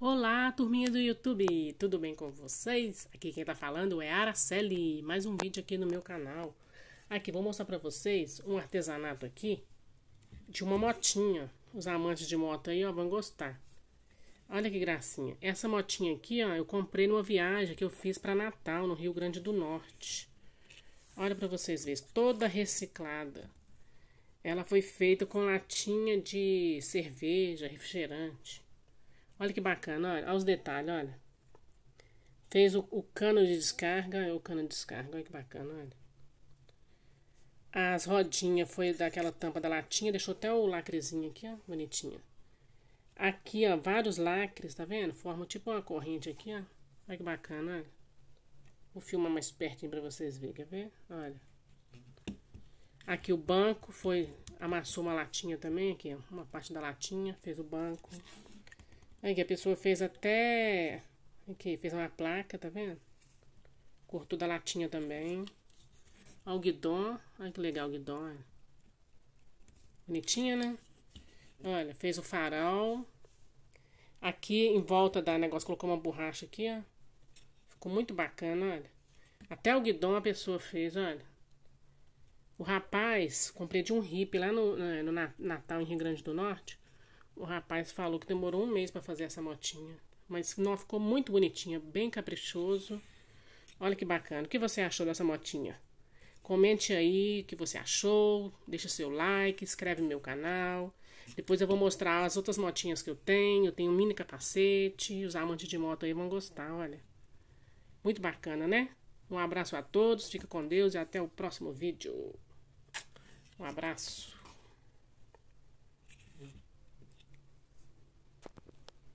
Olá, turminha do YouTube, tudo bem com vocês? Aqui quem tá falando é Araceli, mais um vídeo aqui no meu canal. Aqui, vou mostrar pra vocês um artesanato aqui de uma motinha. Os amantes de moto aí, ó, vão gostar. Olha que gracinha. Essa motinha aqui, ó, eu comprei numa viagem que eu fiz pra Natal, no Rio Grande do Norte. Olha pra vocês verem, toda reciclada. Ela foi feita com latinha de cerveja, refrigerante. Olha que bacana, olha, olha os detalhes, olha. Fez o, o, cano de descarga, é o cano de descarga, olha que bacana, olha. As rodinhas foi daquela tampa da latinha, deixou até o lacrezinho aqui, ó, bonitinho. Aqui, ó, vários lacres, tá vendo? Forma tipo uma corrente aqui, ó. Olha que bacana, olha. Vou filmar mais pertinho pra vocês verem, quer ver? Olha. Aqui o banco foi, amassou uma latinha também, aqui, ó, uma parte da latinha, fez o banco. Aí a pessoa fez até. Aqui, fez uma placa, tá vendo? Cortou da latinha também. Algodão. Olha que legal, algodão. É. Bonitinha, né? Olha, fez o farol. Aqui em volta da negócio, colocou uma borracha aqui, ó. Ficou muito bacana, olha. Até o guidão a pessoa fez, olha. O rapaz, comprei de um hippie lá no, né, no, no Natal, em Rio Grande do Norte. O rapaz falou que demorou um mês para fazer essa motinha. Mas não ficou muito bonitinha, bem caprichoso. Olha que bacana. O que você achou dessa motinha? Comente aí o que você achou, deixa seu like, inscreve no meu canal. Depois eu vou mostrar as outras motinhas que eu tenho. Eu tenho um mini capacete, os amantes de moto aí vão gostar, olha. Muito bacana, né? Um abraço a todos, fica com Deus e até o próximo vídeo. Um abraço.